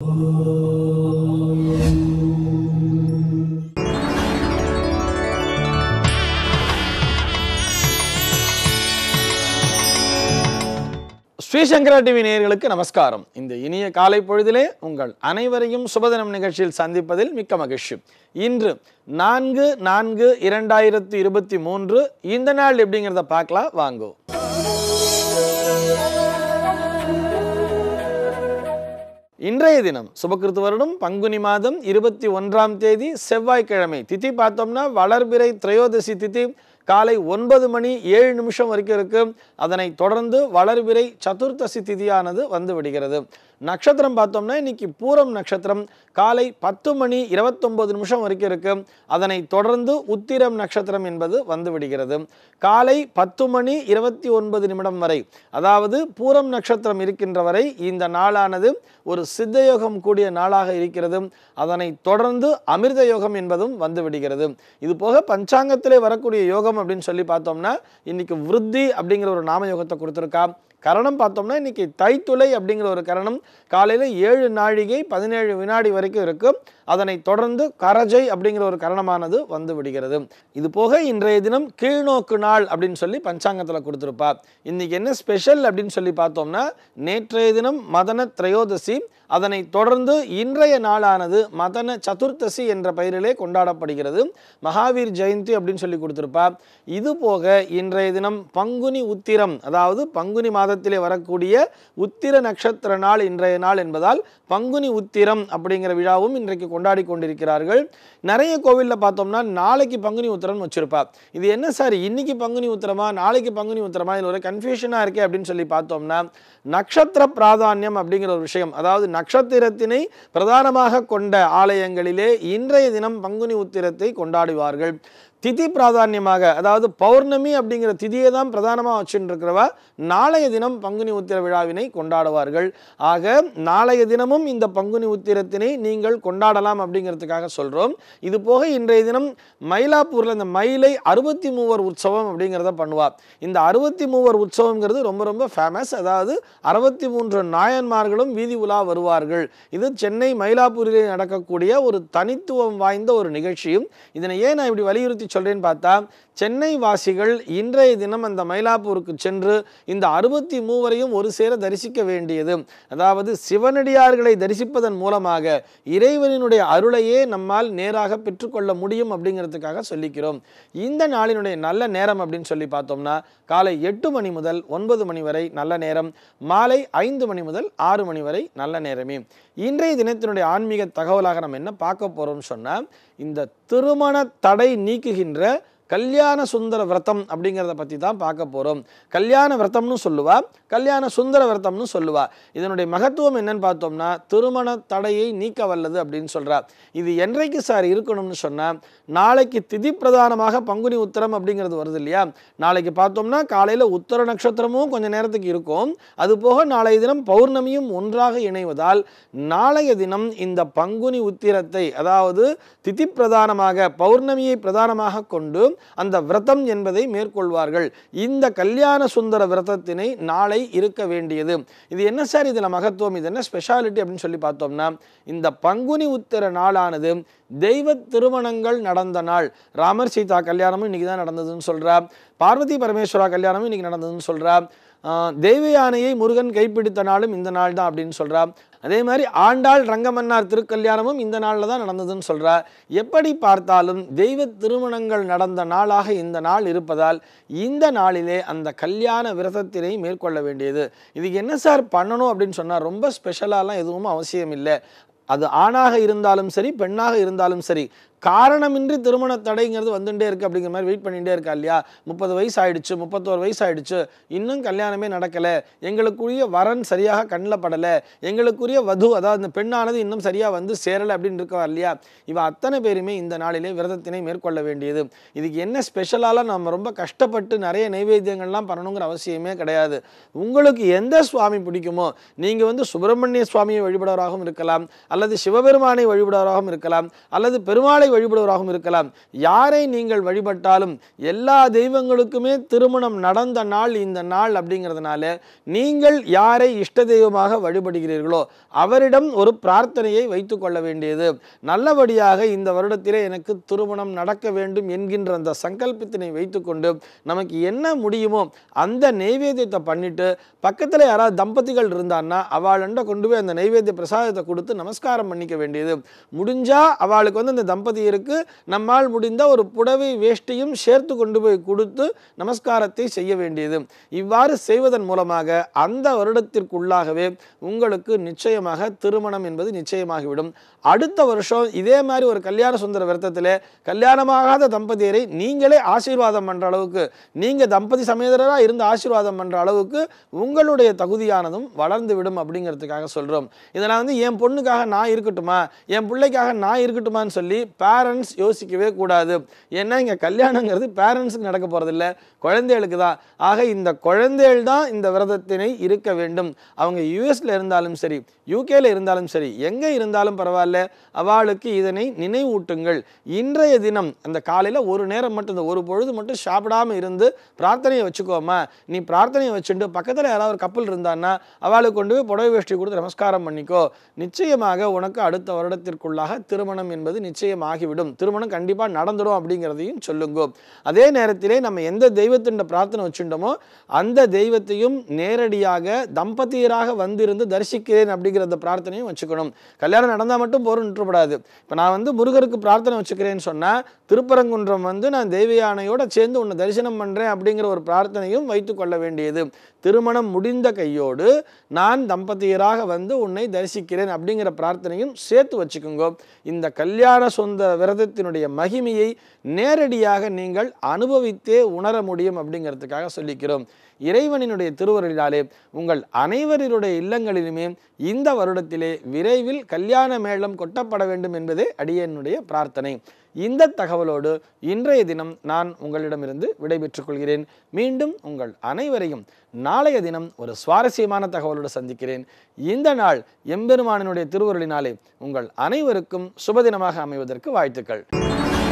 Sri Sankara TV நேயர்களுக்கு நமஸ்காரம் இந்த இனிய காலை பொழுதிலே உங்கள் அனைவரையும் சுபதினம் நிகழ்ச்சியில் சந்திப்பதில் மிக்க மகிழ்ச்சி இன்று நான்கு நான்கு இரண்டாயிரத்தி இருபத்தி மூன்று இந்த நாள் எப்படிங்கிறத பார்க்கலாம் வாங்குவோம் இன்றைய தினம் சுபகிருத்து வருடம் பங்குனி மாதம் இருபத்தி ஒன்றாம் தேதி செவ்வாய்க்கிழமை திதி பார்த்தோம்னா வளர்பிறை திரையோதசி திதி காலை ஒன்பது மணி ஏழு நிமிஷம் வரைக்கும் இருக்கும் அதனை தொடர்ந்து வளர்விரை சதுர்த்தசி திதியானது வந்து விடுகிறது நட்சத்திரம் பார்த்தோம்னா இன்னைக்கு பூரம் நட்சத்திரம் காலை பத்து மணி இருபத்தொம்பது நிமிஷம் வரைக்கும் இருக்கும் அதனை தொடர்ந்து உத்திரம் நட்சத்திரம் என்பது வந்து விடுகிறது காலை பத்து மணி இருபத்தி ஒன்பது நிமிடம் வரை அதாவது பூரம் நட்சத்திரம் இருக்கின்ற வரை இந்த நாளானது ஒரு சித்தயோகம் கூடிய நாளாக இருக்கிறது அதனை தொடர்ந்து அமிர்த யோகம் என்பதும் வந்து விடுகிறது இது போக பஞ்சாங்கத்திலே வரக்கூடிய யோகம் அப்படின்னு சொல்லி பார்த்தோம்னா இன்னைக்கு விருத்தி அப்படிங்கிற ஒரு நாமயோகத்தை கொடுத்துருக்கா கரணம் பார்த்தோம்னா இன்றைக்கி தைத்துளை அப்படிங்கிற ஒரு கரணம் காலையில் ஏழு நாழிகை பதினேழு வினாடி வரைக்கும் இருக்கும் அதனை தொடர்ந்து கரஜை அப்படிங்கிற ஒரு கரணமானது வந்து விடுகிறது இது போக இன்றைய தினம் கீழ்நோக்கு நாள் அப்படின்னு சொல்லி பஞ்சாங்கத்தில் கொடுத்துருப்பா இன்றைக்கி என்ன ஸ்பெஷல் அப்படின்னு சொல்லி பார்த்தோம்னா நேற்றைய தினம் மதன திரையோதசி அதனை தொடர்ந்து இன்றைய நாளானது மதன சதுர்த்தசி என்ற பெயரிலே கொண்டாடப்படுகிறது மகாவீர் ஜெயந்தி அப்படின்னு சொல்லி கொடுத்துருப்பா இது போக இன்றைய தினம் பங்குனி உத்திரம் அதாவது பங்குனி மாதம் மாதத்திலே வரக்கூடிய உத்திர நட்சத்திர நாள் இன்றைய நாள் என்பதால் பங்குனி உத்திரம் அப்படிங்கிற விழாவும் இன்றைக்கு கொண்டாடி கொண்டிருக்கிறார்கள் நிறைய கோவிலில் பார்த்தோம்னா நாளைக்கு பங்குனி உத்திரம் வச்சுருப்பா இது என்ன சார் இன்னைக்கு பங்குனி உத்திரமா நாளைக்கு பங்குனி உத்திரமா இதில் ஒரு கன்ஃபியூஷனாக இருக்கே அப்படின்னு சொல்லி பார்த்தோம்னா நட்சத்திர பிராதானியம் அப்படிங்கிற ஒரு விஷயம் அதாவது நட்சத்திரத்தினை பிரதானமாக கொண்ட ஆலயங்களிலே இன்றைய தினம் பங்குனி உத்திரத்தை கொண்டாடுவார்கள் திதி பிராதானியமாக அதாவது பௌர்ணமி அப்படிங்கிற திதியை தான் பிரதானமாக வச்சுட்டு இருக்கிறவ நாளைய தினம் பங்குனி உத்திர விழாவினை கொண்டாடுவார்கள் ஆக நாளைய தினமும் இந்த பங்குனி உத்திரத்தினை நீங்கள் கொண்டாடலாம் அப்படிங்கிறதுக்காக சொல்கிறோம் இது போக இன்றைய தினம் மயிலாப்பூரில் இந்த மயிலை அறுபத்தி மூவர் உற்சவம் அப்படிங்கிறத பண்ணுவார் இந்த அறுபத்தி மூவர் உற்சவங்கிறது ரொம்ப ரொம்ப ஃபேமஸ் அதாவது அறுபத்தி மூன்று நாயன்மார்களும் வீதி உலா வருவார்கள் இது சென்னை மயிலாப்பூரிலே நடக்கக்கூடிய ஒரு தனித்துவம் வாய்ந்த ஒரு நிகழ்ச்சியும் இதனை ஏன் நான் இப்படி வலியுறுத்தி சொல்கிறேன்னு பார்த்தா சென்னை வாசிகள் இன்றைய தினம் அந்த மயிலாப்பூருக்கு சென்று இந்த அறுபத்தி மூவரையும் ஒரு சேர தரிசிக்க வேண்டியது அதாவது சிவனடியார்களை தரிசிப்பதன் மூலமாக இறைவனினுடைய அருளையே நம்மால் நேராக பெற்றுக்கொள்ள முடியும் அப்படிங்கிறதுக்காக சொல்லிக்கிறோம் இந்த நாளினுடைய நல்ல நேரம் அப்படின்னு சொல்லி பார்த்தோம்னா காலை எட்டு மணி முதல் ஒன்பது மணி வரை நல்ல நேரம் மாலை ஐந்து மணி முதல் ஆறு மணி வரை நல்ல நேரமே இன்றைய தினத்தினுடைய ஆன்மீக தகவலாக நம்ம என்ன பார்க்க போகிறோம்னு சொன்னால் இந்த திருமண தடை நீக்குகிற வருகின்ற கல்யாண சுந்தர விரதம் அப்படிங்கிறத பற்றி தான் பார்க்க போகிறோம் கல்யாண விரதம்னு சொல்லுவா கல்யாண சுந்தர விரதம்னு சொல்லுவா இதனுடைய மகத்துவம் என்னன்னு பார்த்தோம்னா திருமண தடையை நீக்க வல்லது அப்படின்னு சொல்கிறா இது என்றைக்கு சார் இருக்கணும்னு சொன்னால் நாளைக்கு திதி பிரதானமாக பங்குனி உத்தரம் அப்படிங்கிறது வருது இல்லையா நாளைக்கு பார்த்தோம்னா காலையில் உத்தர நட்சத்திரமும் கொஞ்சம் நேரத்துக்கு இருக்கும் அதுபோக நாளைய தினம் பௌர்ணமியும் ஒன்றாக இணைவதால் நாளைய தினம் இந்த பங்குனி உத்திரத்தை அதாவது திதி பிரதானமாக பௌர்ணமியை பிரதானமாக கொண்டு அந்த விரதம் என்பதை மேற்கொள்வார்கள் இந்த கல்யாண சுந்தர விரதத்தினை நாளை இருக்க வேண்டியது இது என்ன சார் இதில் மகத்துவம் இது என்ன ஸ்பெஷாலிட்டி அப்படின்னு சொல்லி பார்த்தோம்னா இந்த பங்குனி உத்திர நாளானது தெய்வ திருமணங்கள் நடந்த நாள் ராமர் சீதா கல்யாணமும் இன்னைக்கு தான் நடந்ததுன்னு சொல்கிறா பார்வதி பரமேஸ்வரா கல்யாணமும் இன்னைக்கு நடந்ததுன்னு சொல்கிறா தெய்வயானையை முருகன் கைப்பிடித்த நாளும் இந்த நாள் தான் அப்படின்னு சொல்கிறா அதே மாதிரி ஆண்டாள் ரங்கமன்னார் திருக்கல்யாணமும் இந்த நாளில் தான் நடந்ததுன்னு சொல்கிறா எப்படி பார்த்தாலும் தெய்வ திருமணங்கள் நடந்த நாளாக இந்த நாள் இருப்பதால் இந்த நாளிலே அந்த கல்யாண விரதத்தினை மேற்கொள்ள வேண்டியது இதுக்கு என்ன சார் பண்ணணும் அப்படின்னு சொன்னால் ரொம்ப ஸ்பெஷலாலாம் எதுவும் அவசியம் இல்லை அது ஆணாக இருந்தாலும் சரி பெண்ணாக இருந்தாலும் சரி காரணமின்றி திருமண தடைங்கிறது வந்துட்டே இருக்குது அப்படிங்கிற மாதிரி வெயிட் பண்ணிகிட்டே இருக்கா இல்லையா முப்பது வயசு ஆயிடுச்சு முப்பத்தோரு வயசு ஆயிடுச்சு இன்னும் கல்யாணமே நடக்கலை எங்களுக்குரிய வரன் சரியாக கண்ணில் படலை எங்களுக்குரிய வது அதாவது இந்த பெண்ணானது இன்னும் சரியாக வந்து சேரலை அப்படின்னு இருக்கா இல்லையா இவ அத்தனை பேருமே இந்த நாளிலே விரதத்தினை மேற்கொள்ள வேண்டியது இதுக்கு என்ன ஸ்பெஷலால நம்ம ரொம்ப கஷ்டப்பட்டு நிறைய நைவேத்தியங்கள்லாம் பண்ணணுங்கிற அவசியமே கிடையாது உங்களுக்கு எந்த சுவாமி பிடிக்குமோ நீங்கள் வந்து சுப்பிரமணிய சுவாமியை வழிபடுவராகவும் இருக்கலாம் அல்லது சிவபெருமானை வழிபடுவராகவும் இருக்கலாம் அல்லது பெருமாளை யாரை வழிபடுவராகவும் இருக்கலாம் யாரை நீங்கள் வழிபட்டாலும் எல்லா தெய்வங்களுக்குமே திருமணம் நடந்த நாள் இந்த நாள் அப்படிங்கிறதுனால நீங்கள் யாரை இஷ்ட தெய்வமாக வழிபடுகிறீர்களோ அவரிடம் ஒரு பிரார்த்தனையை கொள்ள வேண்டியது நல்லபடியாக இந்த வருடத்திலே எனக்கு திருமணம் நடக்க வேண்டும் என்கின்ற அந்த சங்கல்பத்தினை வைத்துக்கொண்டு நமக்கு என்ன முடியுமோ அந்த நெய்வேத்தியத்தை பண்ணிட்டு பக்கத்தில் யாராவது தம்பதிகள் இருந்தான்னா அவள்கிட்ட கொண்டு போய் அந்த நெய்வேத்திய பிரசாதத்தை கொடுத்து நமஸ்காரம் பண்ணிக்க வேண்டியது முடிஞ்சா அவளுக்கு வந்து அந்த தம்பதி வசதி நம்மால் முடிந்த ஒரு புடவை வேஷ்டியும் சேர்த்து கொண்டு போய் கொடுத்து நமஸ்காரத்தை செய்ய வேண்டியது இவ்வாறு செய்வதன் மூலமாக அந்த வருடத்திற்குள்ளாகவே உங்களுக்கு நிச்சயமாக திருமணம் என்பது நிச்சயமாகிவிடும் அடுத்த வருஷம் இதே மாதிரி ஒரு கல்யாண சுந்தர விரத்தத்தில் கல்யாணமாகாத தம்பதியரை நீங்களே ஆசீர்வாதம் பண்ணுற அளவுக்கு நீங்கள் தம்பதி சமேதராக இருந்து ஆசீர்வாதம் பண்ணுற அளவுக்கு உங்களுடைய தகுதியானதும் வளர்ந்து விடும் அப்படிங்கிறதுக்காக சொல்கிறோம் இதனால் வந்து என் பொண்ணுக்காக நான் இருக்கட்டுமா என் பிள்ளைக்காக நான் இருக்கட்டுமான்னு சொல்லி பேரண்ட்ஸ் யோசிக்கவே கூடாது ஏன்னா இங்கே கல்யாணங்கிறது பேரண்ட்ஸுக்கு நடக்க போகிறதில்ல குழந்தைகளுக்கு தான் ஆக இந்த குழந்தைகள் தான் இந்த விரதத்தினை இருக்க வேண்டும் அவங்க யூஎஸில் இருந்தாலும் சரி யூகேல இருந்தாலும் சரி எங்கே இருந்தாலும் பரவாயில்ல அவளுக்கு இதனை நினைவூட்டுங்கள் இன்றைய தினம் அந்த காலையில் ஒரு நேரம் மட்டும் இந்த ஒரு பொழுது மட்டும் சாப்பிடாமல் இருந்து பிரார்த்தனையை வச்சுக்கோமா நீ பிரார்த்தனையை வச்சுட்டு பக்கத்தில் யாராவது ஒரு கப்பல் இருந்தான்னா அவளுக்கு கொண்டு போய் புடவை வேஷ்டி கொடுத்து நமஸ்காரம் பண்ணிக்கோ நிச்சயமாக உனக்கு அடுத்த வருடத்திற்குள்ளாக திருமணம் என்பது நிச்சயமாக ஆகிவிடும் திருமணம் கண்டிப்பாக நடந்துடும் அப்படிங்கிறதையும் சொல்லுங்க அதே நேரத்திலே நம்ம எந்த தெய்வத்தின் பிரார்த்தனை வச்சுட்டோமோ அந்த தெய்வத்தையும் நேரடியாக தம்பதியராக வந்திருந்து தரிசிக்கிறேன் அப்படிங்கிறத பிரார்த்தனையும் வச்சுக்கணும் கல்யாணம் நடந்தால் மட்டும் போருன்றப்படாது இப்போ நான் வந்து முருகருக்கு பிரார்த்தனை வச்சுக்கிறேன்னு சொன்னால் திருப்பரங்குன்றம் வந்து நான் தேவியானையோட சேர்ந்து உன்னை தரிசனம் பண்ணுறேன் அப்படிங்கிற ஒரு பிரார்த்தனையும் வைத்து கொள்ள வேண்டியது திருமணம் முடிந்த கையோடு நான் தம்பதியராக வந்து உன்னை தரிசிக்கிறேன் அப்படிங்கிற பிரார்த்தனையும் சேர்த்து வச்சுக்கோங்க இந்த கல்யாண சொந்த விரதத்தினுடைய மகிமையை நேரடியாக நீங்கள் அனுபவித்தே உணர முடியும் அப்படிங்கிறதுக்காக சொல்லிக்கிறோம் இறைவனினுடைய திருவருளினாலே உங்கள் அனைவரினுடைய இல்லங்களிலுமே இந்த வருடத்திலே விரைவில் கல்யாண மேளம் கொட்டப்பட வேண்டும் என்பதே அடியனுடைய பிரார்த்தனை இந்த தகவலோடு இன்றைய தினம் நான் உங்களிடமிருந்து விடைபெற்றுக் கொள்கிறேன் மீண்டும் உங்கள் அனைவரையும் நாளைய தினம் ஒரு சுவாரஸ்யமான தகவலோடு சந்திக்கிறேன் இந்த நாள் எம்பெருமானினுடைய திருவருளினாலே உங்கள் அனைவருக்கும் சுபதினமாக அமைவதற்கு வாழ்த்துக்கள்